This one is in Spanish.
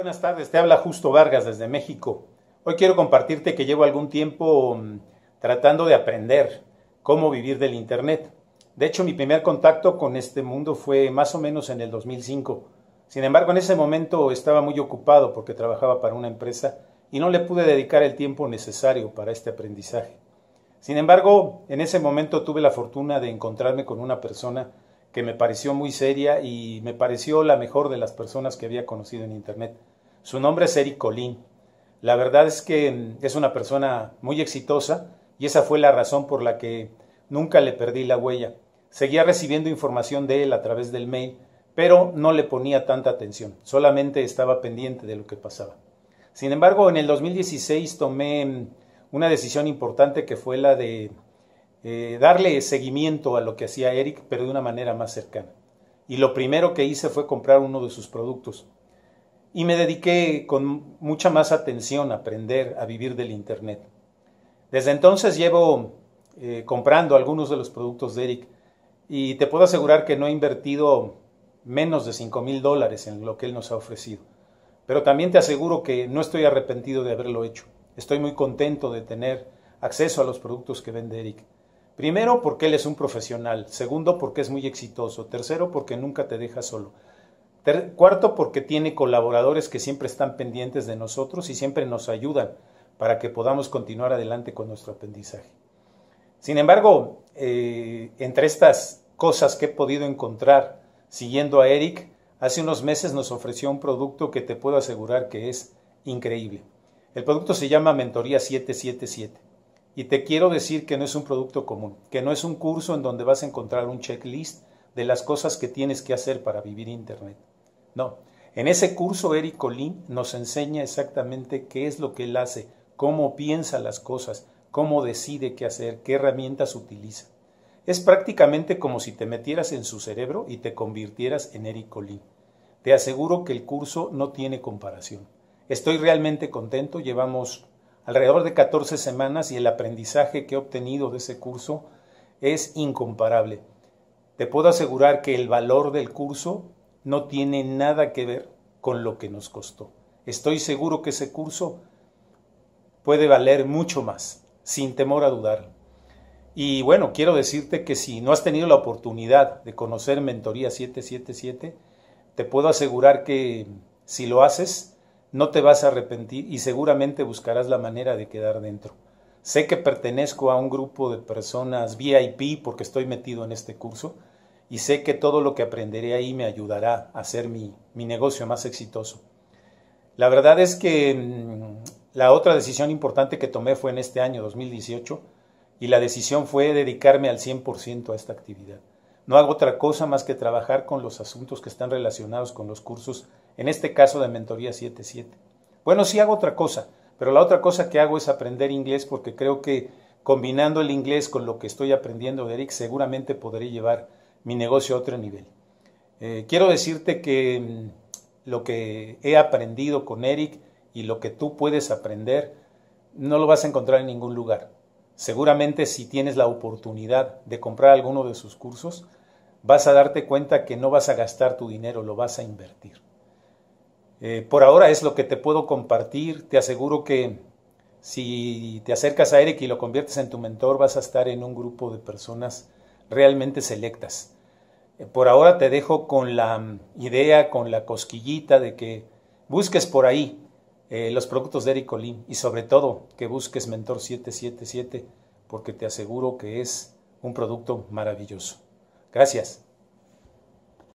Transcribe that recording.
Buenas tardes, te habla Justo Vargas desde México. Hoy quiero compartirte que llevo algún tiempo mm, tratando de aprender cómo vivir del Internet. De hecho, mi primer contacto con este mundo fue más o menos en el 2005. Sin embargo, en ese momento estaba muy ocupado porque trabajaba para una empresa y no le pude dedicar el tiempo necesario para este aprendizaje. Sin embargo, en ese momento tuve la fortuna de encontrarme con una persona me pareció muy seria y me pareció la mejor de las personas que había conocido en Internet. Su nombre es Eric Colín. La verdad es que mm, es una persona muy exitosa y esa fue la razón por la que nunca le perdí la huella. Seguía recibiendo información de él a través del mail, pero no le ponía tanta atención, solamente estaba pendiente de lo que pasaba. Sin embargo, en el 2016 tomé mm, una decisión importante que fue la de eh, darle seguimiento a lo que hacía Eric, pero de una manera más cercana. Y lo primero que hice fue comprar uno de sus productos. Y me dediqué con mucha más atención a aprender a vivir del Internet. Desde entonces llevo eh, comprando algunos de los productos de Eric y te puedo asegurar que no he invertido menos de 5 mil dólares en lo que él nos ha ofrecido. Pero también te aseguro que no estoy arrepentido de haberlo hecho. Estoy muy contento de tener acceso a los productos que vende Eric. Primero, porque él es un profesional. Segundo, porque es muy exitoso. Tercero, porque nunca te deja solo. cuarto, porque tiene colaboradores que siempre están pendientes de nosotros y siempre nos ayudan para que podamos continuar adelante con nuestro aprendizaje. Sin embargo, eh, entre estas cosas que he podido encontrar siguiendo a Eric, hace unos meses nos ofreció un producto que te puedo asegurar que es increíble. El producto se llama Mentoría 777. Y te quiero decir que no es un producto común, que no es un curso en donde vas a encontrar un checklist de las cosas que tienes que hacer para vivir Internet. No, en ese curso Eric Olin nos enseña exactamente qué es lo que él hace, cómo piensa las cosas, cómo decide qué hacer, qué herramientas utiliza. Es prácticamente como si te metieras en su cerebro y te convirtieras en Eric Olin. Te aseguro que el curso no tiene comparación. Estoy realmente contento, llevamos alrededor de 14 semanas y el aprendizaje que he obtenido de ese curso es incomparable. Te puedo asegurar que el valor del curso no tiene nada que ver con lo que nos costó. Estoy seguro que ese curso puede valer mucho más, sin temor a dudar. Y bueno, quiero decirte que si no has tenido la oportunidad de conocer Mentoría 777, te puedo asegurar que si lo haces, no te vas a arrepentir y seguramente buscarás la manera de quedar dentro. Sé que pertenezco a un grupo de personas VIP porque estoy metido en este curso y sé que todo lo que aprenderé ahí me ayudará a hacer mi, mi negocio más exitoso. La verdad es que mm, la otra decisión importante que tomé fue en este año 2018 y la decisión fue dedicarme al 100% a esta actividad. No hago otra cosa más que trabajar con los asuntos que están relacionados con los cursos en este caso de Mentoría 77. Bueno, sí hago otra cosa, pero la otra cosa que hago es aprender inglés porque creo que combinando el inglés con lo que estoy aprendiendo de Eric, seguramente podré llevar mi negocio a otro nivel. Eh, quiero decirte que mm, lo que he aprendido con Eric y lo que tú puedes aprender, no lo vas a encontrar en ningún lugar. Seguramente si tienes la oportunidad de comprar alguno de sus cursos, vas a darte cuenta que no vas a gastar tu dinero, lo vas a invertir. Eh, por ahora es lo que te puedo compartir. Te aseguro que si te acercas a Eric y lo conviertes en tu mentor, vas a estar en un grupo de personas realmente selectas. Eh, por ahora te dejo con la mm, idea, con la cosquillita de que busques por ahí eh, los productos de Eric Olin y sobre todo que busques Mentor 777 porque te aseguro que es un producto maravilloso. Gracias.